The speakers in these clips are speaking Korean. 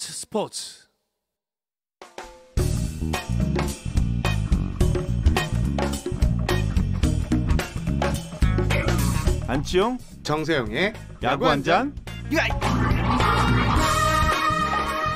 스포츠 스포츠 안치용 정세영의 야구 한잔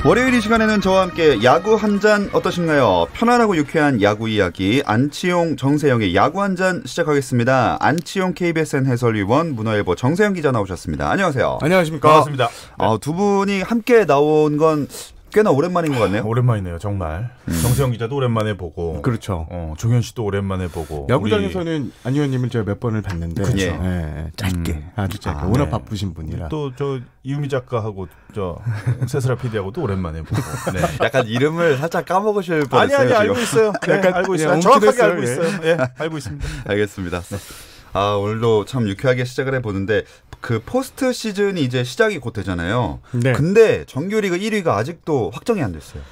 월요일 이 시간에는 저와 함께 야구 한 잔 어떠신가요? 편안하고 유쾌한 야구 이야기 안치용 정세영의 야구 한 잔 시작하겠습니다. 안치용 KBSN 해설위원 문화일보 정세영 기자 나오셨습니다. 안녕하세요. 안녕하십니까? 어, 반갑습니다. 어, 두 분이 함께 나온 건 꽤나 오랜만인 것 같네요. 오랜만이네요, 정말. 음. 정세영 기자도 오랜만에 보고. 그렇죠. 어, 종현 씨도 오랜만에 보고. 야구장에서는 우리... 안 의원님을 제가 몇 번을 봤는데. 그렇죠. 예. 예. 짧게. 음. 아주 짧게. 아, 워낙 네. 바쁘신 분이라. 또 저유미 작가하고 저 세스라 PD하고도 오랜만에 보고. 네. 약간 이름을 살짝 까먹으실 뻔했어요. 아니 아니 알고 있어요. 네, 약간 알고 예, 있어요. 정확하게 알고 있어요. 예, 알고 있습니다. 알겠습니다. 네. 아, 오늘도 참 유쾌하게 시작을 해보는데 그 포스트 시즌이 이제 시작이 곧 되잖아요. 네. 근데 정규리그 1위가 아직도 확정이 안 됐어요.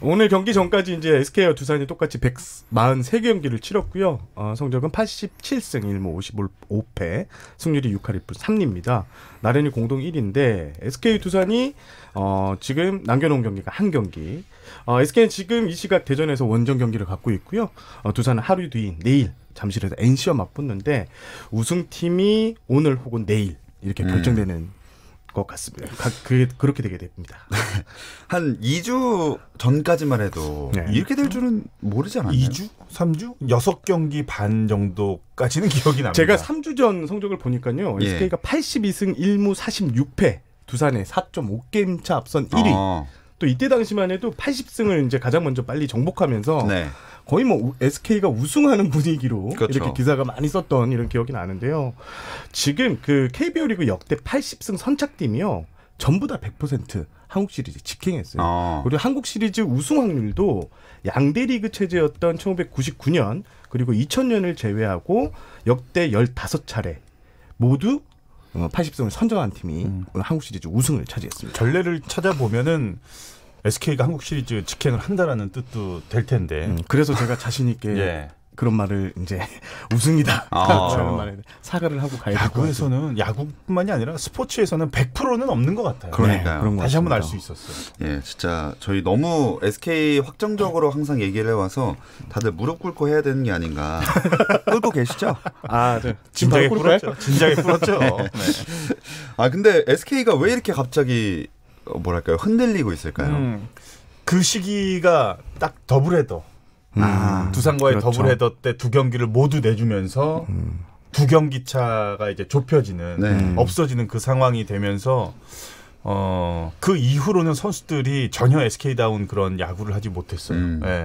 오늘 경기 전까지 이제 SK와 두산이 똑같이 143경기를 치렀고요. 어, 성적은 87승 1무 55패, 승률이 6할 1푼 3리입니다. 나란히 공동 1위인데 SK 두산이 어, 지금 남겨놓은 경기가 한 경기. 어, SK는 지금 이 시각 대전에서 원정 경기를 갖고 있고요. 어, 두산은 하루 뒤인 내일 잠실에서 NC와 맞붙는데 우승팀이 오늘 혹은 내일 이렇게 음. 결정되는 음. 것 같습니다. 그게 그렇게 되게 됩니다. 한 2주 전까지만 해도 네. 이렇게 될 줄은 모르지 않았나요? 2주? 3주? 6경기 반 정도까지는 기억이 납니다. 제가 3주 전 성적을 보니까요. 예. SK가 82승 1무 46패. 두산에 4.5게임 차 앞선 1위. 어. 또 이때 당시만 해도 80승을 이제 가장 먼저 빨리 정복하면서 네. 거의 뭐 SK가 우승하는 분위기로 그렇죠. 이렇게 기사가 많이 썼던 이런 기억이 나는데요. 지금 그 KBO 리그 역대 80승 선착팀이요. 전부 다 100% 한국 시리즈 직행했어요. 아. 그리고 한국 시리즈 우승 확률도 양대 리그 체제였던 1999년 그리고 2000년을 제외하고 역대 15차례 모두 80승을 어, 선정한 팀이 음. 한국 시리즈 우승을 차지했습니다. 전례를 찾아보면은 SK가 한국 시리즈 직행을 한다라는 뜻도 될 텐데. 음, 그래서 제가 자신 있게 예. 그런 말을 이제 우승이다. 아, 그렇죠. 말에 사과를 하고 가야 될것 같아요. 야구에서는 야구뿐만이 아니라 스포츠에서는 100%는 없는 것 같아요. 그러니까 네, 다시 한 번 알 수 있었어요. 예, 진짜 저희 너무 SK 확정적으로 항상 얘기를 해와서 다들 무릎 꿇고 해야 되는 게 아닌가. 꿇고 계시죠? 아, 네. 진작에 꿇었죠. 진작에 꿇었죠. 네. 아, 근데 SK가 왜 이렇게 갑자기 어, 뭐랄까요 흔들리고 있을까요? 음, 그 시기가 딱 더블헤더 음, 음. 아, 두산과의 그렇죠. 더블헤더 때 두 경기를 모두 내주면서 음. 두 경기 차가 이제 좁혀지는 네. 음. 없어지는 그 상황이 되면서 어, 그 이후로는 선수들이 전혀 SK다운 그런 야구를 하지 못했어요. 음. 네.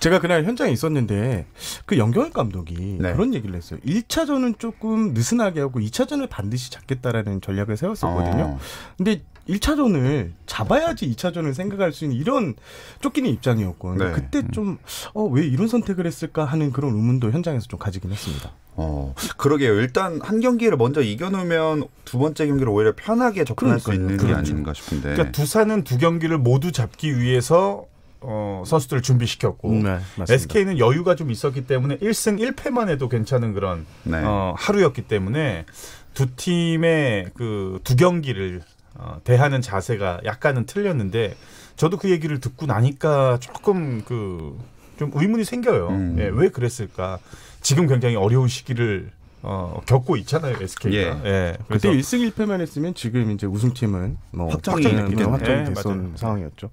제가 그날 현장에 있었는데 그 영경일 감독이 네. 그런 얘기를 했어요. 1차전은 조금 느슨하게 하고 2차전을 반드시 잡겠다라는 전략을 세웠었거든요. 어. 근데 1차전을 잡아야지 2차전을 생각할 수 있는 이런 쫓기는 입장이었고 네. 그때 음. 좀 어, 왜 이런 선택을 했을까 하는 그런 의문도 현장에서 좀 가지긴 했습니다. 어, 그러게요. 일단 한 경기를 먼저 이겨놓으면 두 번째 경기를 오히려 편하게 접근할 그러니까요. 수 있는 그렇죠. 게 아닌가 그렇죠. 싶은데. 그러니까 두산은 두 경기를 모두 잡기 위해서 어, 선수들을 준비시켰고 음, 네, SK는 여유가 좀 있었기 때문에 1승 1패만 해도 괜찮은 그런 네. 어, 하루였기 때문에 두 팀의 그 두 경기를 어, 대하는 자세가 약간은 틀렸는데 저도 그 얘기를 듣고 나니까 조금 그 좀 의문이 생겨요. 음. 예, 왜 그랬을까? 지금 굉장히 어려운 시기를 어, 겪고 있잖아요 SK가. 예. 예. 그때 1승 1패만 했으면 지금 이제 우승팀은 뭐 확정이, 확정이 예, 됐던 상황이었죠.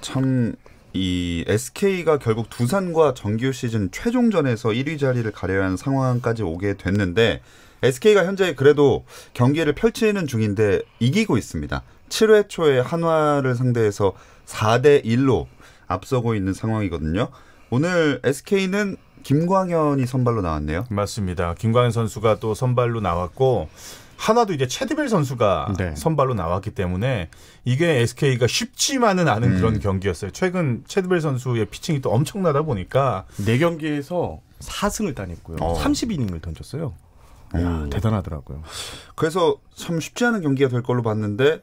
참이 SK가 결국 두산과 정규 시즌 최종전에서 1위 자리를 가려야 하는 상황까지 오게 됐는데 SK가 현재 그래도 경기를 펼치는 중인데 이기고 있습니다. 7회 초에 한화를 상대해서 4대 1로 앞서고 있는 상황이거든요. 오늘 SK는 김광현이 선발로 나왔네요. 맞습니다. 김광현 선수가 또 선발로 나왔고 하나도 이제 체드벨 선수가 네. 선발로 나왔기 때문에 이게 SK가 쉽지만은 않은 음. 그런 경기였어요. 최근 체드벨 선수의 피칭이 또 엄청나다 보니까 네 경기에서 4승을 따냈고요. 어. 30이닝을 던졌어요. 야, 대단하더라고요. 그래서 참 쉽지 않은 경기가 될 걸로 봤는데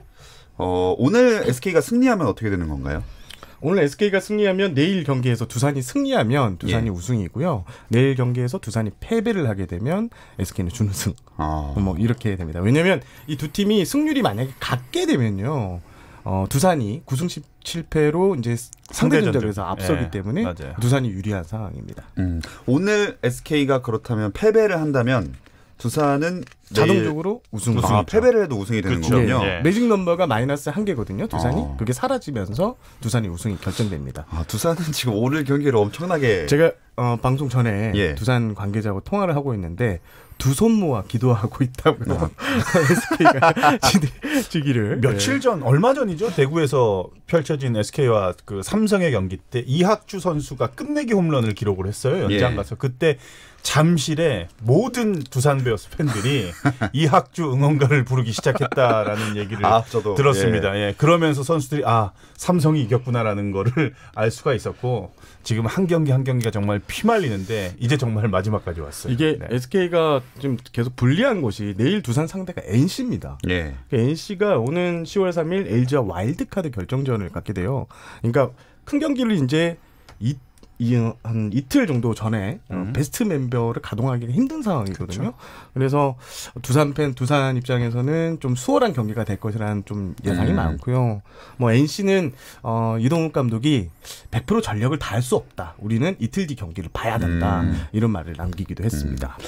어, 오늘 SK가 승리하면 어떻게 되는 건가요? 오늘 SK가 승리하면 내일 경기에서 두산이 승리하면 두산이 예. 우승이고요. 내일 경기에서 두산이 패배를 하게 되면 SK는 준우승. 아. 뭐 이렇게 됩니다. 왜냐면 하이두 팀이 승률이 만약에 같게 되면요. 어, 두산이 9승 17패로 이제 상대 전적에서 앞서기 예, 때문에 맞아요. 두산이 유리한 상황입니다. 음, 오늘 SK가 그렇다면 패배를 한다면 두산은 자동적으로 우승 아, 아, 패배를 해도 우승이 되는 그렇죠. 거군요. 네. 매직 넘버가 마이너스 한 개거든요. 두산이 어. 그게 사라지면서 두산이 우승이 결정됩니다. 아, 두산은 지금 오늘 경기를 엄청나게 제가 어, 방송 전에 예. 두산 관계자하고 통화를 하고 있는데 두손 모아 기도하고 있다고 네. SK가 지기를 며칠 네. 전 얼마 전이죠 대구에서 펼쳐진 SK와 그 삼성의 경기 때 이학주 선수가 끝내기 홈런을 기록을 했어요 예. 연장 가서 그때 잠실에 모든 두산 베어스 팬들이 이학주 응원가를 부르기 시작했다라는 얘기를 아, 들었습니다. 예. 예. 그러면서 선수들이 아 삼성이 이겼구나라는 거를 알 수가 있었고 지금 한 경기 한 경기가 정말 피말리는데 이제 정말 마지막까지 왔어요. 이게 네. SK가 지금 계속 불리한 것이 내일 두산 상대가 NC입니다. 예. 그 NC가 오는 10월 3일 LG와 와일드카드 결정전을 갖게 돼요. 그러니까 큰 경기를 이제 이, 이, 한 이틀 정도 전에 어, 음. 베스트 멤버를 가동하기가 힘든 상황이거든요. 그쵸. 그렇죠. 그래서 두산 팬, 두산 입장에서는 좀 수월한 경기가 될 것이라는 좀 예상이 음. 많고요. 뭐 NC는 어, 이동욱 감독이 100% 전력을 다할 수 없다. 우리는 이틀 뒤 경기를 봐야 된다. 음. 이런 말을 남기기도 했습니다. 음.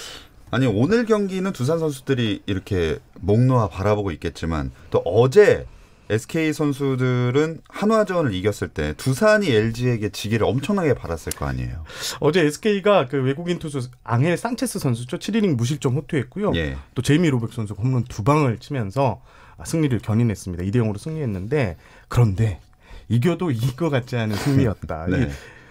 아니 오늘 경기는 두산 선수들이 이렇게 목 놓아 바라보고 있겠지만 또 어제 SK 선수들은 한화전을 이겼을 때 두산이 LG에게 지기를 엄청나게 받았을거 아니에요. 어제 SK가 그 외국인 투수 앙헬 상체스 선수죠. 7이닝 무실점 호투했고요. 예. 또 제이미 로백 선수 홈런 두 방을 치면서 승리를 견인했습니다. 2대 0으로 승리했는데 그런데 이겨도 이길 것 같지 않은 승리였다. 네.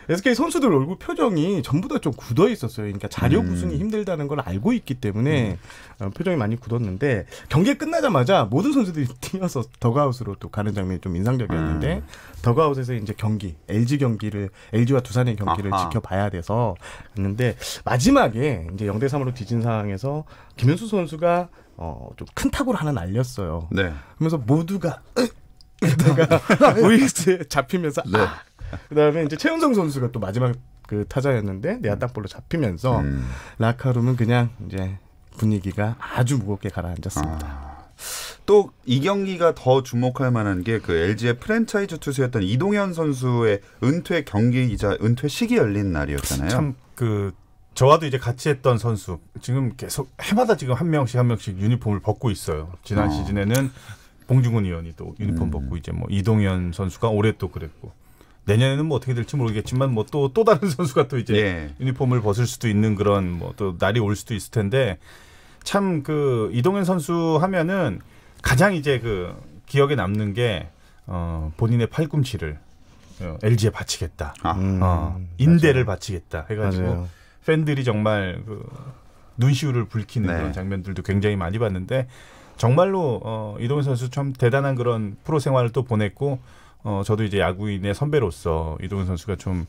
SK 선수들 얼굴 표정이 전부 다 좀 굳어 있었어요. 그러니까 자료구승이 음. 힘들다는 걸 알고 있기 때문에 음. 표정이 많이 굳었는데 경기 끝나자마자 모든 선수들이 뛰어서 더그아웃으로또 가는 장면이 좀 인상적이었는데 음. 더아웃에서 이제 경기 LG 경기를 LG와 두산의 경기를 아하. 지켜봐야 돼서 했는데 마지막에 이제 0 대 3으로 뒤진 상황에서 김현수 선수가 어, 좀 큰 타구를 하나 날렸어요. 네. 그러면서 모두가 으! 이가 오이스에 잡히면서 네. 아, 그다음에 이제 최은성 선수가 또 마지막 그 타자였는데 내야 음. 땅볼로 잡히면서 음. 라카룸은 그냥 이제 분위기가 아주 무겁게 가라앉았습니다. 아. 또이 경기가 더 주목할 만한 게 그 LG의 프랜차이즈 투수였던 이동현 선수의 은퇴 경기이자 은퇴식이 열린 날이었잖아요. 참 그 저와도 이제 같이 했던 선수 지금 계속 해마다 지금 한 명씩 한 명씩 유니폼을 벗고 있어요. 지난 어. 시즌에는 봉중훈 의원이 또 유니폼 음. 벗고 이제 뭐 이동현 선수가 올해 또 그랬고 내년에는 뭐 어떻게 될지 모르겠지만 뭐 또또 또 다른 선수가 또 이제 예. 유니폼을 벗을 수도 있는 그런 뭐 또 날이 올 수도 있을 텐데 참 그 이동현 선수 하면은 가장 이제 그 기억에 남는 게 어, 본인의 팔꿈치를 LG에 어, 바치겠다. 아, 어, 음, 인대를 맞아요. 바치겠다 해가지고 팬들이 정말 그 눈시울을 붉히는 네. 그런 장면들도 굉장히 많이 봤는데 정말로 어, 이동현 선수 참 대단한 그런 프로 생활을 또 보냈고 어, 저도 이제 야구인의 선배로서 이동현 선수가 좀,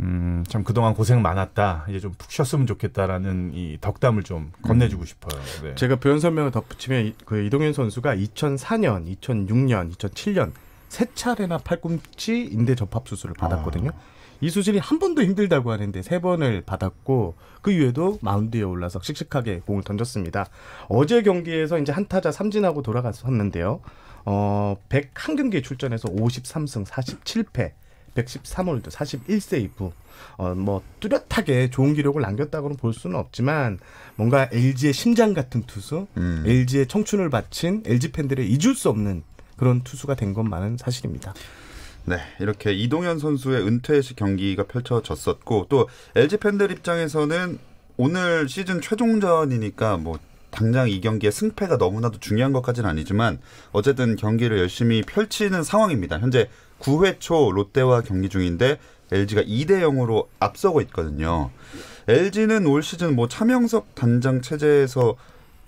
음, 참 그동안 고생 많았다. 이제 좀 푹 쉬었으면 좋겠다라는 이 덕담을 좀 음. 건네주고 음. 싶어요. 네. 제가 표현 설명을 덧붙이면 그 이동현 선수가 2004년, 2006년, 2007년 세 차례나 팔꿈치 인대 접합 수술을 받았거든요. 아. 이 수술이 한 번도 힘들다고 하는데 세 번을 받았고 그 이후에도 마운드에 올라서 씩씩하게 공을 던졌습니다. 어제 경기에서 이제 한 타자 삼진하고 돌아갔었는데요. 어, 101경기에 출전해서 53승 47패 113홀드 41세이브 어, 뭐 뚜렷하게 좋은 기록을 남겼다고는 볼 수는 없지만 뭔가 LG의 심장 같은 투수, 음. LG의 청춘을 바친 LG 팬들의 잊을 수 없는 그런 투수가 된 것만은 사실입니다. 네, 이렇게 이동현 선수의 은퇴식 경기가 펼쳐졌었고 또 LG 팬들 입장에서는 오늘 시즌 최종전이니까 뭐 당장 이 경기의 승패가 너무나도 중요한 것까지는 아니지만 어쨌든 경기를 열심히 펼치는 상황입니다. 현재 9회 초 롯데와 경기 중인데 LG가 2대 0으로 앞서고 있거든요. LG는 올 시즌 뭐 차명석 단장 체제에서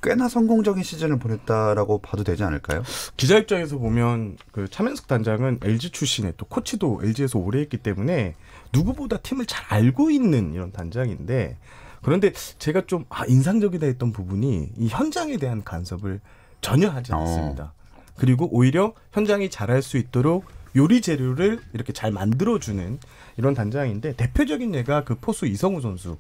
꽤나 성공적인 시즌을 보냈다라고 봐도 되지 않을까요? 기자 입장에서 보면 그 차명석 단장은 LG 출신의 또 코치도 LG에서 오래 했기 때문에 누구보다 팀을 잘 알고 있는 이런 단장인데 그런데 제가 좀 아, 인상적이다 했던 부분이 이 현장에 대한 간섭을 전혀 하지 어. 않습니다. 어. 그리고 오히려 현장이 잘할 수 있도록 요리 재료를 이렇게 잘 만들어주는 이런 단장인데 대표적인 예가 그 포수 이성우 선수.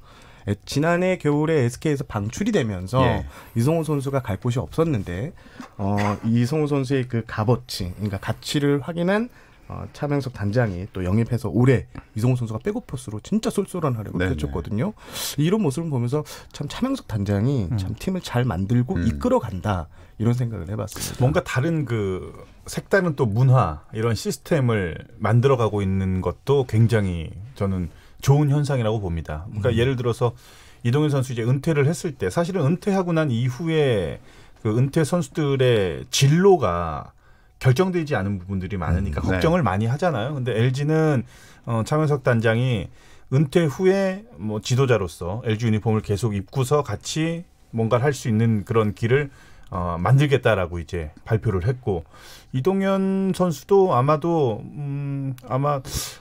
지난해 겨울에 SK에서 방출이 되면서 예. 이성우 선수가 갈 곳이 없었는데 어, 이성우 선수의 그 값어치, 그러니까 가치를 확인한 어, 차명석 단장이 또 영입해서 올해 이성훈 선수가 백오퍼스로 진짜 쏠쏠한 활약을 펼쳤거든요. 이런 모습을 보면서 참 차명석 단장이 음. 참 팀을 잘 만들고 음. 이끌어간다 이런 생각을 해봤습니다. 뭔가 다른 그 색다른 또 문화 이런 시스템을 만들어가고 있는 것도 굉장히 저는 좋은 현상이라고 봅니다. 그러니까 음. 예를 들어서 이동현 선수 이제 은퇴를 했을 때 사실은 은퇴하고 난 이후에 그 은퇴 선수들의 진로가 결정되지 않은 부분들이 많으니까 음, 네. 걱정을 네. 많이 하잖아요. 근데 LG는 어, 차명석 단장이 은퇴 후에 뭐 지도자로서 LG 유니폼을 계속 입고서 같이 뭔가를 할 수 있는 그런 길을 어, 만들겠다라고 이제 발표를 했고 이동현 선수도 아마도 음, 아마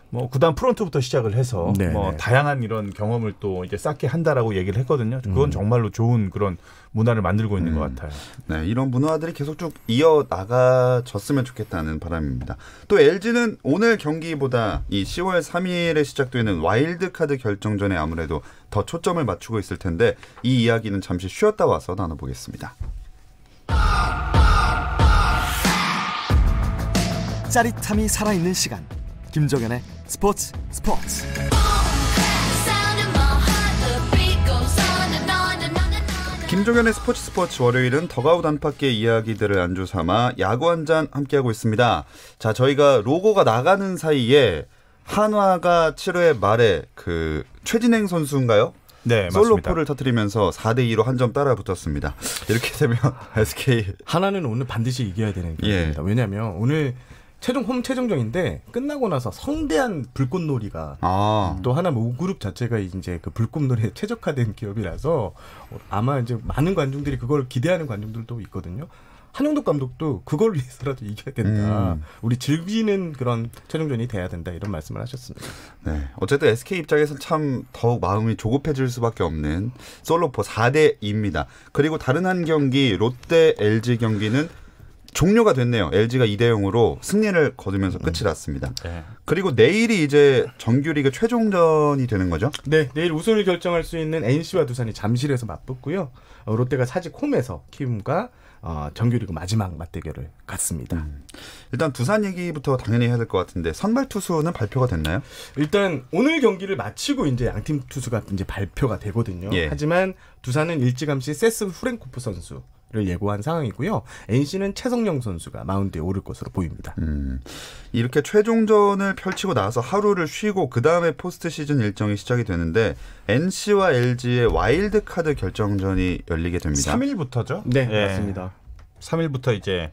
뭐 구단 프론트부터 시작을 해서 네네. 뭐 네. 다양한 이런 경험을 또 이제 쌓게 한다라고 얘기를 했거든요. 그건 음. 정말로 좋은 그런 문화를 만들고 있는 음. 것 같아요. 네, 이런 문화들이 계속 쭉 이어 나가졌으면 좋겠다는 바람입니다. 또 LG는 오늘 경기보다 이 10월 3일에 시작되는 와일드카드 결정전에 아무래도 더 초점을 맞추고 있을 텐데 이 이야기는 잠시 쉬었다 와서 나눠보겠습니다. 짜릿함이 살아있는 시간 김종현의 스포츠 스포츠 김종현의 스포츠 스포츠 월요일은 더가우 단팎의 이야기들을 안주 삼아 야구 한 잔 함께하고 있습니다. 자, 저희가 로고가 나가는 사이에 한화가 7회 말에 그 최진행 선수인가요? 네, 솔로포를 터뜨리면서 4대 2로 한 점 따라 붙었습니다. 이렇게 되면 SK 하나는 오늘 반드시 이겨야 되는 예. 경기입니다. 예. 왜냐하면 오늘 최종 홈 최종전인데 끝나고 나서 성대한 불꽃놀이가 아. 또 하나 뭐 우그룹 자체가 이제 그 불꽃놀이에 최적화된 기업이라서 아마 이제 많은 관중들이 그걸 기대하는 관중들도 있거든요. 한용덕 감독도 그걸 위해서라도 이겨야 된다. 음. 우리 즐기는 그런 최종전이 돼야 된다. 이런 말씀을 하셨습니다. 네. 어쨌든 SK 입장에서참 더욱 마음이 조급해질 수밖에 없는 솔로포 4대 2입니다. 그리고 다른 한 경기 롯데 LG 경기는 종료가 됐네요. LG가 2대 0으로 승리를 거두면서 음. 끝이 났습니다. 네. 그리고 내일이 이제 정규리그 최종전이 되는 거죠? 네, 내일 우승을 결정할 수 있는 NC와 두산이 잠실에서 맞붙고요. 어, 롯데가 사직 홈에서 키움과 어, 정규리그 마지막 맞대결을 갖습니다. 음. 일단 두산 얘기부터 당연히 해야 될 것 같은데 선발 투수는 발표가 됐나요? 일단 오늘 경기를 마치고 이제 양팀 투수가 이제 발표가 되거든요. 예. 하지만 두산은 일찌감치 세스 후렌코프 선수 를 예고한 상황이고요. NC는 최성령 선수가 마운드에 오를 것으로 보입니다. 음, 이렇게 최종전을 펼치고 나서 하루를 쉬고 그 다음에 포스트 시즌 일정이 시작이 되는데 NC와 LG의 와일드 카드 결정전이 열리게 됩니다. 3일부터죠? 네, 네. 맞습니다. 3일부터 이제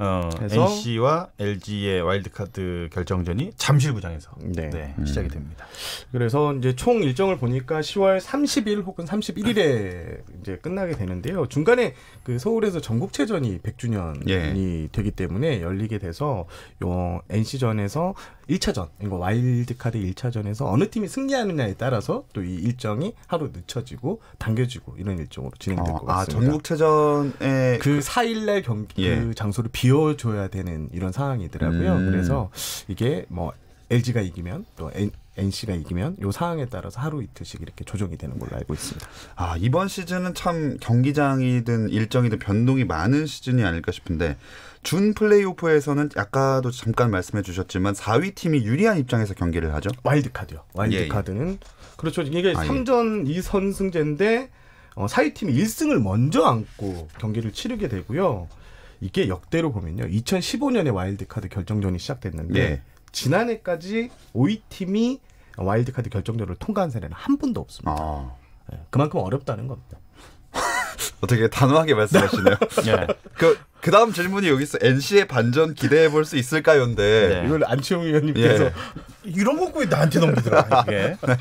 어, NC와 LG의 와일드카드 결정전이 잠실구장에서 네. 네, 음. 시작이 됩니다. 그래서 이제 총 일정을 보니까 10월 30일 혹은 31일에 이제 끝나게 되는데요. 중간에 그 서울에서 전국체전이 100주년이 예. 되기 때문에 열리게 돼서 요 NC전에서 1차전, 이거 와일드카드 1차전에서 어느 팀이 승리하느냐에 따라서 또 이 일정이 하루 늦춰지고 당겨지고 이런 일정으로 진행될 어, 것 아, 같습니다. 아, 전국체전에 그 4일날 경기 그 예. 그 장소를 비워줘야 되는 이런 상황이더라고요. 음. 그래서 이게 뭐 LG가 이기면 또 NC가 이기면 요 상황에 따라서 하루 이틀씩 이렇게 조정이 되는 걸로 알고 있습니다. 아 이번 시즌은 참 경기장이든 일정이든 변동이 많은 시즌이 아닐까 싶은데 준 플레이오프에서는 아까도 잠깐 말씀해 주셨지만 4위 팀이 유리한 입장에서 경기를 하죠. 와일드카드요. 와일드카드는 예. 예. 그렇죠. 이게 아, 3전 예. 2선승제인데 어, 4위 팀이 1승을 먼저 안고 경기를 치르게 되고요. 이게 역대로 보면요. 2015년에 와일드카드 결정전이 시작됐는데 예. 지난해까지 5위팀이 와일드카드 결정전을 통과한 사례는 한 번도 없습니다. 아. 네, 그만큼 어렵다는 겁니다. 어떻게 단호하게 말씀하시네요. 네. 예. 그, 그 다음 질문이 여기 서어 NC의 반전 기대해 볼 수 있을까요?인데. 네. 이걸 안치홍 의원님께서. 예. 이런 것왜 나한테 넘기더라, 이게. 네.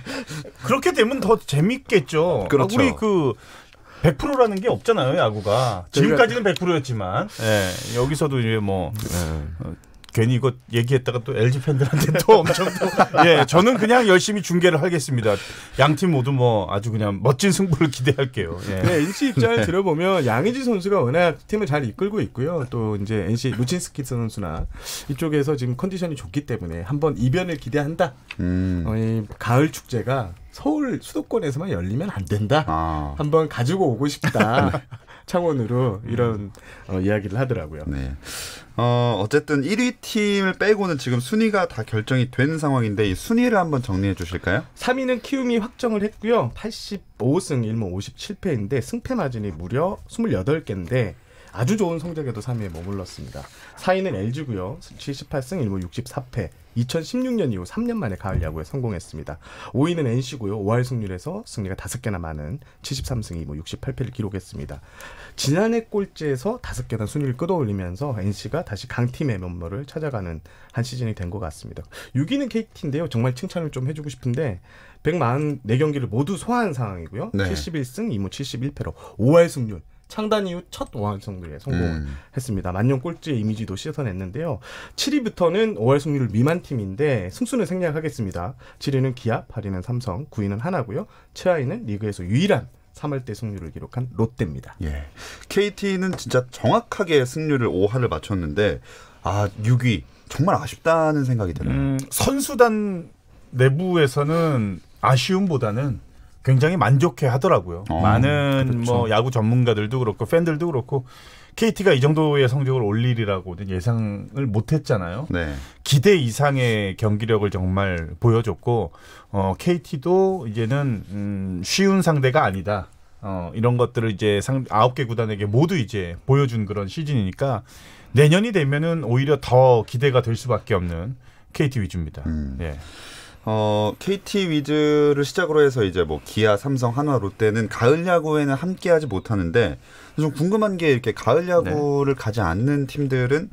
그렇게 되면 더 재밌겠죠. 그렇죠. 아, 우리 그, 100%라는 게 없잖아요, 야구가. 지금까지는 100%였지만. 예, 여기서도 이제 뭐, 네. 어, 괜히 이거 얘기했다가 또 LG 팬들한테 또 엄청 또, 예, 저는 그냥 열심히 중계를 하겠습니다. 양 팀 모두 뭐 아주 그냥 멋진 승부를 기대할게요. 예. 네, NC 입장에 네. 들어보면 양의지 선수가 워낙 팀을 잘 이끌고 있고요. 또 이제 NC 루친스키 선수나 이쪽에서 지금 컨디션이 좋기 때문에 한번 이변을 기대한다. 음. 어, 가을 축제가 서울 수도권에서만 열리면 안 된다. 아. 한번 가지고 오고 싶다. 차원으로 음. 이런 어, 이야기를 하더라고요. 네. 어, 어쨌든 1위 팀을 빼고는 지금 순위가 다 결정이 된 상황인데 이 순위를 한번 정리해 주실까요? 3위는 키움이 확정을 했고요. 85승 1무 57패인데 승패 마진이 무려 28개인데 아주 좋은 성적에도 3위에 머물렀습니다. 4위는 LG고요. 78승 1무 64패. 2016년 이후 3년 만에 가을 야구에 성공했습니다. 5위는 NC고요. 5할 승률에서 승리가 5개나 많은 73승 2무 68패를 기록했습니다. 지난해 꼴찌에서 5개나 순위를 끌어올리면서 NC가 다시 강팀의 면모를 찾아가는 한 시즌이 된 것 같습니다. 6위는 KT인데요. 정말 칭찬을 좀 해주고 싶은데 144경기를 모두 소화한 상황이고요. 네. 71승 2무 71패로 5할 승률 창단 이후 첫 완성률에 성공했습니다. 음. 만년 꼴찌의 이미지도 씻어냈는데요. 7위부터는 5월 승률 미만 팀인데 승수는 생략하겠습니다. 7위는 기아, 8위는 삼성, 9위는 하나고요. 최하위는 리그에서 유일한 3할대 승률을 기록한 롯데입니다. 예. KT는 진짜 정확하게 승률을 5할을 맞췄는데 아 6위 정말 아쉽다는 생각이 들어요. 음, 선수단 내부에서는 아쉬움보다는 굉장히 만족해 하더라고요. 어, 많은 그렇죠. 뭐 야구 전문가들도 그렇고 팬들도 그렇고 KT가 이 정도의 성적을 올릴이라고 예상을 못했잖아요. 네. 기대 이상의 경기력을 정말 보여줬고 어, KT도 이제는 음, 쉬운 상대가 아니다. 어, 이런 것들을 이제 상, 아홉 개 구단에게 모두 이제 보여준 그런 시즌이니까 내년이 되면은 오히려 더 기대가 될 수밖에 없는 KT 위주입니다. 음. 예. 어, KT 위즈를 시작으로 해서 이제 뭐 기아, 삼성, 한화, 롯데는 가을 야구에는 함께하지 못하는데 좀 궁금한 게 이렇게 가을 네. 야구를 네. 가지 않는 팀들은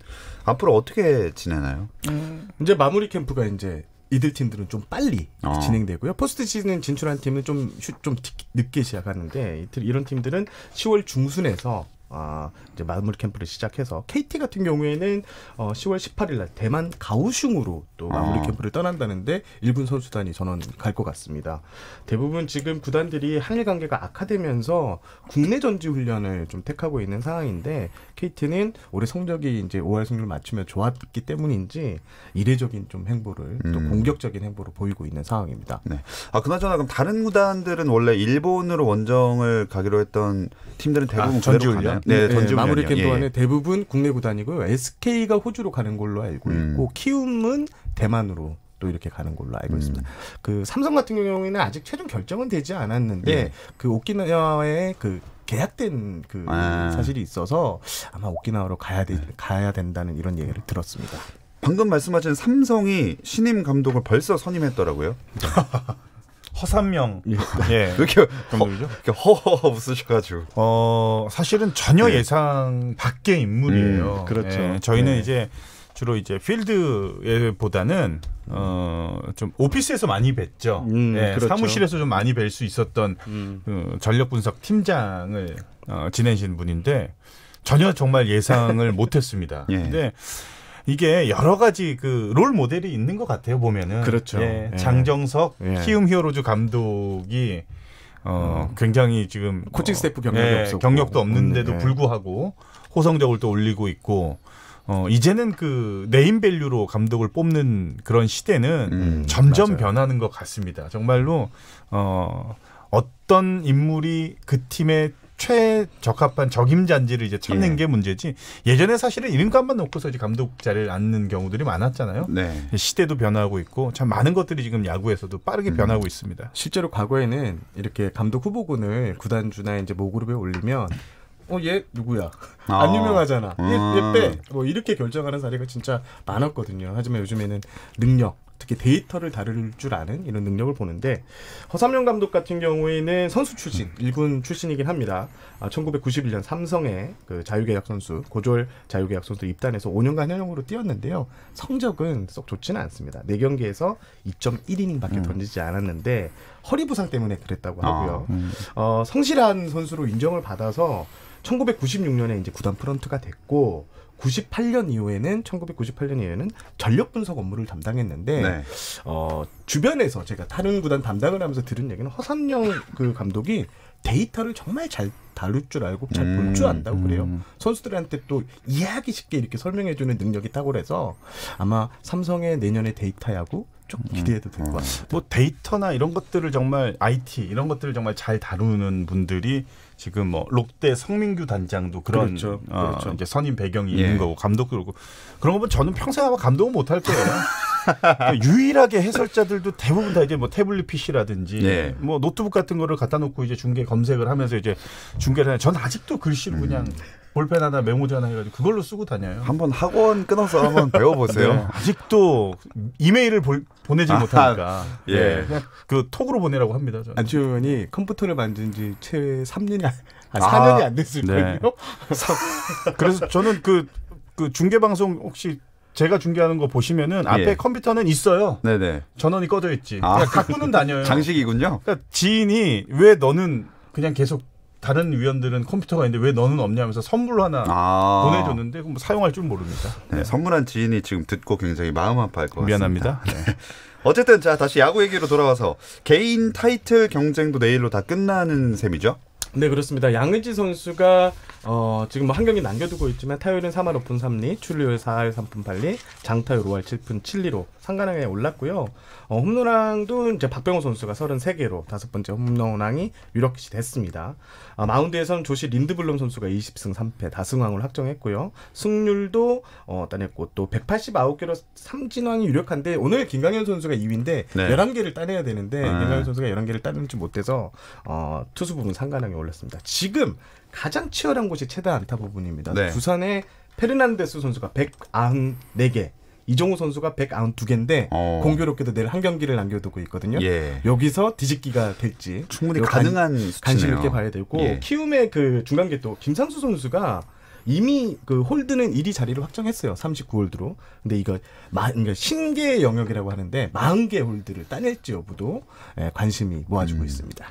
앞으로 어떻게 지내나요? 음. 이제 마무리 캠프가 이제 이들 팀들은 좀 빨리 어. 진행되고요. 포스트 시즌 진출한 팀은 좀, 좀 늦게 시작하는데 이런 팀들은 10월 중순에서 아, 이제 마무리 캠프를 시작해서 KT 같은 경우에는 어, 10월 18일 날 대만 가우슝으로또 마무리 아. 캠프를 떠난다는데 일본 선수단이 저는 갈 것 같습니다. 대부분 지금 구단들이 한일 관계가 악화되면서 국내 전지 훈련을 좀 택하고 있는 상황인데 KT는 올해 성적이 이제 5월 승률 맞추면 좋았기 때문인지 이례적인 좀 행보를 음. 또 공격적인 행보를 보이고 있는 상황입니다. 네. 아 그나저나 그럼 다른 구단들은 원래 일본으로 원정을 가기로 했던 팀들은 아, 대부분 아, 전지 훈련 네, 예, 마무리 캠 동안에 예. 예. 대부분 국내 구단이고요. SK가 호주로 가는 걸로 알고 음. 있고 키움은 대만으로 또 이렇게 가는 걸로 알고 음. 있습니다. 그 삼성 같은 경우에는 아직 최종 결정은 되지 않았는데 예. 그 오키나와의 그 계약된 그 아. 사실이 있어서 아마 오키나와로 가야 되, 네. 가야 된다는 이런 얘기를 들었습니다. 방금 말씀하신 삼성이 신임 감독을 벌써 선임했더라고요. 허삼명 예. 예. 이렇게 허, 이렇게 허허 허 웃으셔가지고 어 사실은 전혀 예. 예상 밖의 인물이에요. 음, 그렇죠. 예, 저희는 네. 이제 주로 이제 필드보다는 어, 좀 오피스에서 많이 뵀죠. 음, 예, 그렇죠. 사무실에서 좀 많이 뵐 수 있었던 음. 그 전력 분석 팀장을 어, 지내신 분인데 전혀 정말 예상을 못했습니다. 예. 근데 이게 여러 가지 그 롤 모델이 있는 것 같아요 보면은 그렇죠. 예, 예. 장정석 예. 키움 히어로즈 감독이 어 음. 굉장히 지금 코칭 스태프 어, 경력이 예, 없었고 경력도 없는데도 음, 예. 불구하고 호성적을 또 올리고 있고 어 이제는 그 네임 밸류로 감독을 뽑는 그런 시대는 음, 점점 맞아요. 변하는 것 같습니다. 정말로 어 어떤 인물이 그 팀의 최적합한 적임잔지를 이제 찾는 예. 게 문제지 예전에 사실은 이름값만 놓고서 이제 감독 자리를 앉는 경우들이 많았잖아요. 네. 시대도 변하고 있고 참 많은 것들이 지금 야구에서도 빠르게 음. 변하고 있습니다. 실제로 과거에는 이렇게 감독 후보군을 구단주나 이제 모그룹에 올리면 어 얘 누구야 아. 안 유명하잖아 얘빼뭐 음. 뭐 이렇게 결정하는 사례가 진짜 많았거든요. 하지만 요즘에는 능력 특히 데이터를 다룰 줄 아는 이런 능력을 보는데 허삼룡 감독 같은 경우에는 선수 출신, 음. 일군 출신이긴 합니다. 아, 1991년 삼성의 그 자유계약 선수, 고졸 자유계약 선수 입단해서 5년간 현역으로 뛰었는데요. 성적은 썩 좋지는 않습니다. 4경기에서 2.1이닝밖에 음. 던지지 않았는데 허리 부상 때문에 그랬다고 아, 하고요. 아, 음. 어, 성실한 선수로 인정을 받아서 1996년에 이제 구단 프런트가 됐고 98년 이후에는 1998년 이후에는 전력 분석 업무를 담당했는데 네. 어 주변에서 제가 다른 구단 담당을 하면서 들은 얘기는 허삼영 그 감독이 데이터를 정말 잘 다룰 줄 알고 잘 볼줄 음, 안다고 그래요. 음. 선수들한테 또 이해하기 쉽게 이렇게 설명해주는 능력이 탁월해서 아마 삼성의 내년에 데이터 야구 좀 음. 기대해도 될 것 같습니다. 음. 뭐 데이터나 이런 것들을 정말 IT 이런 것들을 정말 잘 다루는 분들이 지금 뭐 롯데 성민규 단장도 그런 그렇죠. 어, 그렇죠. 이제 선임 배경이 예. 있는 거고 감독도 그렇고 그런 거 보면 저는 평생 아마 감독은 못 할 거예요. 그러니까 유일하게 해설자들도 대부분 다 이제 뭐 태블릿 PC라든지 예. 네. 뭐 노트북 같은 거를 갖다 놓고 이제 중계 검색을 하면서 이제 중계를 하는 전 아직도 글씨를 음. 그냥 음. 볼펜 하나 메모지 하나 해가지고 그걸로 쓰고 다녀요. 한번 학원 끊어서 한번 배워보세요. 네. 아직도 이메일을 볼, 보내지 아, 못하니까. 예. 네. 그 톡으로 보내라고 합니다. 안치원이 컴퓨터를 만든 지 최 3년이, 아, 4년이 아, 안 됐을 거예요. 네. 그래서 저는 그, 그 중계방송 혹시 제가 중계하는 거 보시면은 앞에 예. 컴퓨터는 있어요. 네네. 전원이 꺼져 있지. 아. 그러니까 갖고는 다녀요. 장식이군요. 그러니까 지인이 왜 너는 그냥 계속 다른 위원들은 컴퓨터가 있는데 왜 너는 없냐면서 선물 하나 아. 보내줬는데 뭐 사용할 줄 모릅니다. 네, 선물한 네. 지인이 지금 듣고 굉장히 마음 아파할 것 같습니다. 미안합니다. 네. 어쨌든 자 다시 야구 얘기로 돌아와서 개인 타이틀 경쟁도 내일로 다 끝나는 셈이죠? 네 그렇습니다. 양의지 선수가 어, 지금 뭐한 경기 남겨두고 있지만 타율은 3할 5푼 3리, 출루율 4할 3푼 8리, 장타율 5할 7푼 7리로 상가량에 올랐고요. 어, 홈런왕도 이제 박병호 선수가 33개로 다섯 번째 홈런왕이 유력시 됐습니다. 아, 마운드에서는 조시 린드블럼 선수가 20승 3패 다승왕을 확정했고요. 승률도 어, 따냈고 또 189개로 삼진왕이 유력한데 오늘 김강현 선수가 2위인데 네. 11개를 따내야 되는데 아. 김강현 선수가 11개를 따내지 못해서 어, 투수 부분 상가량에 올랐습니다. 지금 가장 치열한 곳이 최다 안타 부분입니다. 네. 두산의 페르난데스 선수가 194개, 이종우 선수가 192개인데 어. 공교롭게도 내일 한 경기를 남겨두고 있거든요. 예. 여기서 뒤집기가 될지 충분히 가능한 간, 관심 있게 봐야 되고 예. 키움의 그 중간계 또 김상수 선수가 이미 그 홀드는 1위 자리를 확정했어요. 39홀드로. 근데 이거 마, 그러니까 신계 영역이라고 하는데 40개 홀드를 따낼지 여부도 예, 관심이 모아지고 음. 있습니다.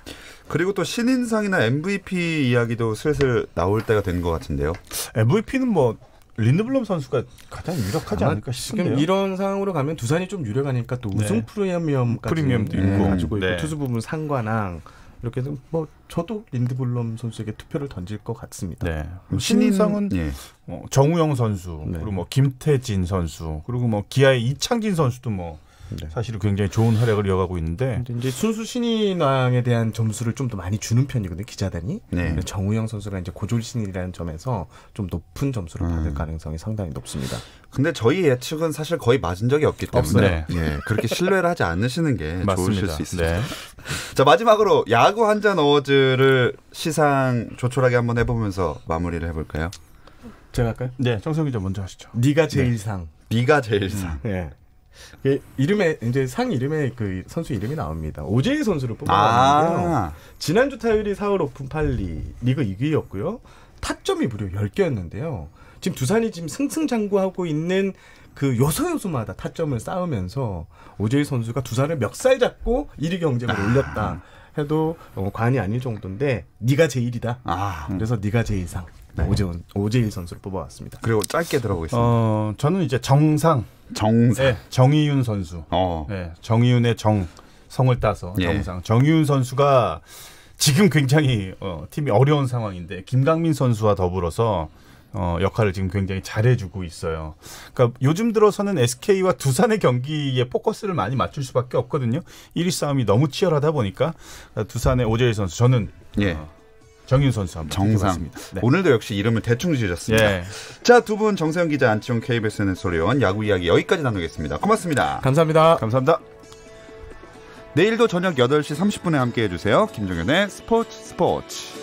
그리고 또 신인상이나 MVP 이야기도 슬슬 나올 때가 된 것 같은데요. MVP는 뭐 린드블럼 선수가 가장 유력하지 않을까 싶은데요. 지금 이런 상황으로 가면 두산이 좀 유력하니까 또 우승 네. 프리미엄까지 프리미엄도 예, 있고 가지고 있고 음. 네. 투수 부분 상관왕 이렇게 해서 뭐 저도 린드블럼 선수에게 투표를 던질 것 같습니다. 네. 신인상은 예. 어, 정우영 선수, 네. 그리고 뭐 김태진 선수, 그리고 뭐 기아의 이창진 선수도 뭐 네. 사실은 굉장히 좋은 활약을 이어가고 있는데 네. 이제 순수 신인왕에 대한 점수를 좀 더 많이 주는 편이거든요 기자단이 네. 정우영 선수가 이제 고졸 신인이라는 점에서 좀 높은 점수를 받을 음. 가능성이 상당히 높습니다. 근데 저희 예측은 사실 거의 맞은 적이 없기 때문에 네. 그렇게 신뢰를 하지 않으시는 게 좋으실 수 있습니다. 네. 자 마지막으로 야구 한 잔 어워즈를 시상 조촐하게 한번 해보면서 마무리를 해볼까요? 제가 할까요? 네, 정성 기좀 먼저 하시죠. 네가 제일 네. 상. 네가 제일 상. 예. 네. 그 이름에 이제 상 이름에 그 선수 이름이 나옵니다. 오재희 선수를 뽑아봤는데요. 아 지난주 타율이 4월 오픈 8리 리그 2위였고요. 타점이 무려 10개였는데요. 지금 두산이 지금 승승장구하고 있는 그 요소 요소마다 타점을 쌓으면서 오재희 선수가 두산을 멱살 잡고 1위 경쟁을 아 올렸다. 해도 어, 관이 아닐 정도인데 네가 제일이다. 아, 그래서 네가 제일상 네. 오재훈 선수를 뽑아왔습니다. 그리고 짧게 들어보겠습니다. 어, 저는 이제 정상 정상. 네, 정희윤 선수. 어. 네, 정희윤의 정 성을 따서 예. 정상. 예. 정희윤 선수가 지금 굉장히 어, 팀이 어려운 상황인데 김강민 선수와 더불어서 어, 역할을 지금 굉장히 잘해주고 있어요. 그러니까 요즘 들어서는 SK와 두산의 경기에 포커스를 많이 맞출 수밖에 없거든요. 1위 싸움이 너무 치열하다 보니까 두산의 오재일 선수 저는 예. 어, 정윤 선수 한번 정상. 네. 오늘도 역시 이름을 대충 지으셨습니다. 예. 자두 분 정세영 기자 안치홍 KBS 해설리원 야구 이야기 여기까지 나누겠습니다. 고맙습니다. 감사합니다. 감사합니다. 내일도 저녁 8시 30분에 함께해 주세요. 김종현의 스포츠 스포츠.